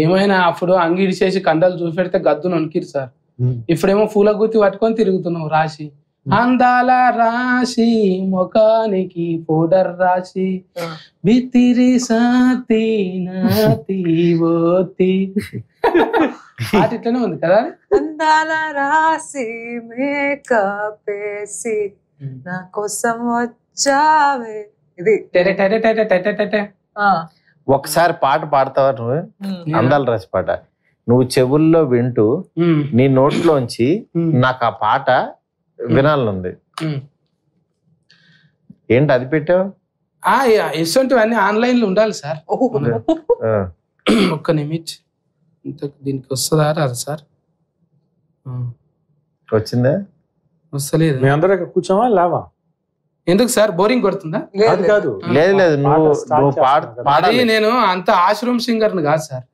ఏమైనా అప్పుడు చేసి కండలు చూపెడితే గద్దు నొనికిరు సార్ ఇప్పుడేమో పూల గుత్తి పట్టుకొని తిరుగుతున్నావు రాసి అందాల రాసి ముఖానికి పౌడర్ రాసి బిత్తిరి సాతి నాతి ఇట్లనే ఉంది కదా అందాల రాసి మేకపేసి నా కోసం వచ్చావే ఇది టెట టెట ఒకసారి పాట పాడతావా నువ్వు అందాల రాసి పాట నువ్వు చెవుల్లో వింటూ నీ నోట్లోంచి నాకు ఆ పాట వినాలనుంది ఏంటి అది పెట్టావు ఇటువంటివన్నీ ఆన్లైన్ లో ఉండాలి సార్ ఒక్క నిమిషం ఇంత దీనికి వస్తుందా రాదు సార్ వచ్చిందా వస్తలేదు మేము అందరూ కూర్చోమా లేవా ఎందుకు సార్ బోరింగ్ కొడుతుందా లేదు కాదు లేదు లేదు నువ్వు నువ్వు నేను అంత ఆశ్రూమ్ సింగర్ ను కాదు సార్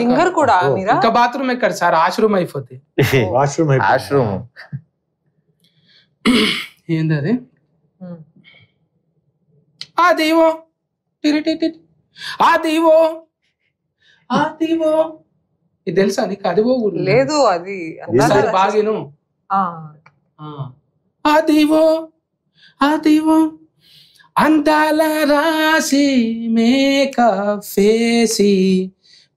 సింగర్ కూడా ఇంకా బాత్రూమ్ ఎక్కడ సార్ ఆశ్రూమ్ అయిపోతే వాష్రూమ్ ఆశ్రూమ్ ఏంది అది ఆ దీవో ఆ దీవో ఆ దీవో ఇది తెలుసా నీకు అదివో లేదు అది బాగిను అదివో అదివో అందాల రాసి మేకప్ వేసి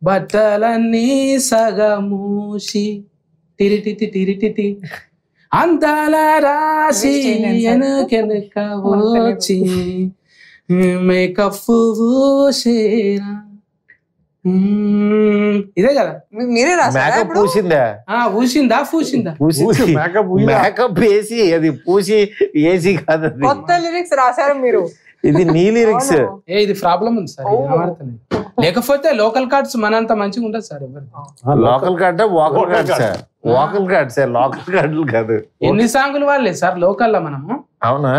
బట్టలన్నీ సగమూసి తిరిటిటి తిరిటిటి అందాల రాసి వెనకెనక వచ్చి మేకప్ పూసేరా ఇదే కదా మీరే మేకప్ పూసిందా పూసిందా పూసిందా పూసి మేకప్ వేసి అది పూసి ఏసీ కాదు కొత్త లిరిక్స్ రాశారు మీరు ఇది నీ లిరిక్స్ ఏ ఇది ప్రాబ్లం ఉంది సార్ లేకపోతే లోకల్ కార్డ్స్ మనంత మంచిగా ఉండదు sir local card vocal card sir vocal card sir local కార్డులు కాదు ఎన్ని సాంగులు వాళ్ళే సార్ లోకల్ మనము అవునా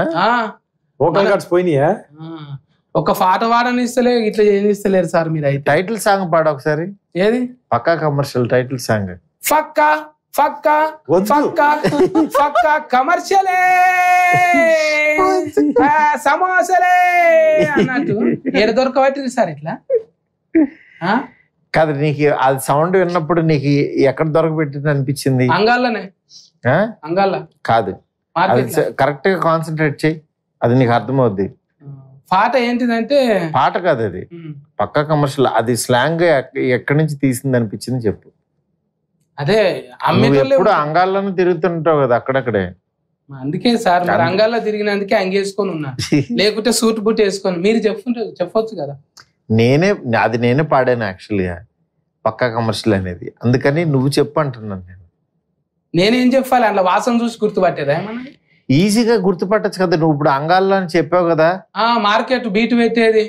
కార్డ్స్ పోయినాయా ఒక పాట పాడని ఇస్తలే ఇట్లా ఇస్తలేరు సార్ మీరు అయితే టైటిల్ సాంగ్ పాడు ఒకసారి ఏది పక్కా కమర్షియల్ టైటిల్ సాంగ్ ఫక్కా ఫక్కా ఫక్కా కమర్షియలే సమోసలే అన్నట్టు ఏడు దొరకబట్టింది సార్ ఇట్లా కాదు నీకు అది సౌండ్ విన్నప్పుడు నీకు ఎక్కడ దొరకబెట్టింది అనిపించింది అంగాల్లోనే అంగాల్లో కాదు కరెక్ట్ గా కాన్సన్ట్రేట్ చేయి అది నీకు అర్థమవుద్ది పాట ఏంటిదంటే పాట కాదు అది పక్క కమర్షియల్ అది స్లాంగ్ ఎక్కడి నుంచి తీసింది అనిపించింది చెప్పు అదే ఎప్పుడు అంగాల్లోనే తిరుగుతుంటావు కదా అక్కడక్కడే అందుకే సార్ మరి అంగాల్లో తిరిగినందుకే అంగేసుకొని ఉన్నా లేకుంటే సూట్ బుట్ వేసుకొని మీరు చెప్పుంటే చెప్పొచ్చు కదా నేనే అది నేనే పాడాను యాక్చువల్గా పక్కా కమర్షియల్ అనేది అందుకని నువ్వు చెప్పు అంటున్నాను నేను నేనేం చెప్పాలి అట్లా వాసన చూసి గుర్తుపట్టేదా ఏమన్నా ఈజీగా గుర్తుపట్టచ్చు కదా నువ్వు ఇప్పుడు అంగాల్లో అని చెప్పావు కదా ఆ మార్కెట్ బీట్ పెట్టేది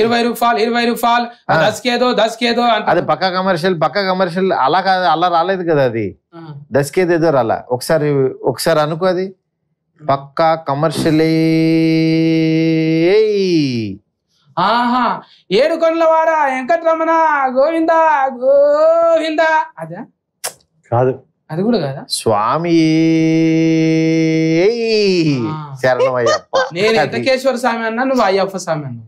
ఇరవై రూపాయలు ఇరవై రూపాయలు దశకేదో దశకేదో అది పక్క కమర్షియల్ పక్క కమర్షియల్ అలా కాదు అలా రాలేదు కదా అది దశకేది ఏదో రాలా ఒకసారి ఒకసారి అనుకో అది పక్కా కమర్షియలే ఆహా ఏడు కొండల వాడ వెంకటరమణ గోవిందా గోవిందా అదే కాదు అది కూడా కదా స్వామి శరణమయ్యప్ప నేను ఎంతకేశ్వర స్వామి అన్నా నువ్వు అయ్యప్ప స్వామి అన్నా